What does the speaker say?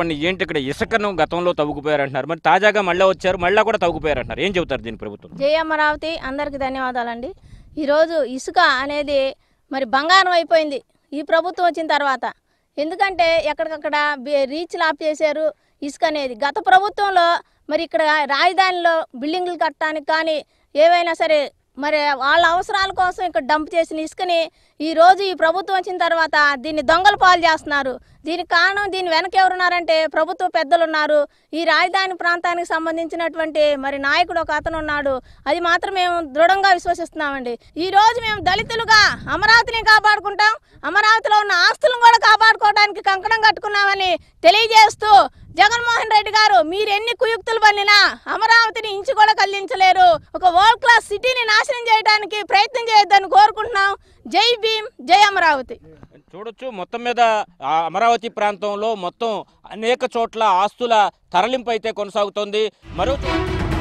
చెప్పండి ఏంటి ఇక్కడ ఇసుకను గతంలో తవ్వుకుపోయారంటున్నారు మరి తాజాగా మళ్ళీ వచ్చారు మళ్ళీ కూడా తవ్వుకుపోయారంటున్నారు ఏం చెబుతారు దీని ప్రభుత్వం జయ అమరావతి అందరికి ధన్యవాదాలండి ఈరోజు ఇసుక అనేది మరి బంగారం అయిపోయింది ఈ ప్రభుత్వం వచ్చిన తర్వాత ఎందుకంటే ఎక్కడికక్కడ రీచ్ లాప్ చేశారు ఇసుక అనేది గత ప్రభుత్వంలో మరి ఇక్కడ రాజధానిలో బిల్డింగ్లు కట్టడానికి కానీ ఏవైనా సరే మరి వాళ్ళ అవసరాల కోసం ఇక్కడ డంప్ చేసిన ఇసుకని ఈరోజు ఈ ప్రభుత్వం వచ్చిన తర్వాత దీన్ని దొంగలు పాలు చేస్తున్నారు దీనికి కారణం దీని వెనక ఎవరున్నారంటే ప్రభుత్వ పెద్దలు ఉన్నారు ఈ రాజధాని ప్రాంతానికి సంబంధించినటువంటి మరి నాయకుడు ఒక అతను ఉన్నాడు అది మాత్రం మేము దృఢంగా విశ్వసిస్తున్నామండి ఈరోజు మేము దళితులుగా అమరావతిని కాపాడుకుంటాం అమరావతిలో ఉన్న ఆస్తులను కూడా కాపాడుకోవడానికి కంకణం కట్టుకున్నామని తెలియజేస్తూ జగన్మోహన్ రెడ్డి గారు మీరు ఎన్ని కుయుక్తులు పన్నినా అమరావతిని ఇంచు కూడా కల్లించలేరు ఒక వరల్డ్ క్లాస్ సిటీని నాశనం చేయడానికి ప్రయత్నం చేయొద్దని కోరుకుంటున్నాం జై భీమ్ జై అమరావతి చూడొచ్చు మొత్తం మీద అమరావతి ప్రాంతంలో మొత్తం అనేక చోట్ల ఆస్తుల తరలింపు అయితే కొనసాగుతోంది మరో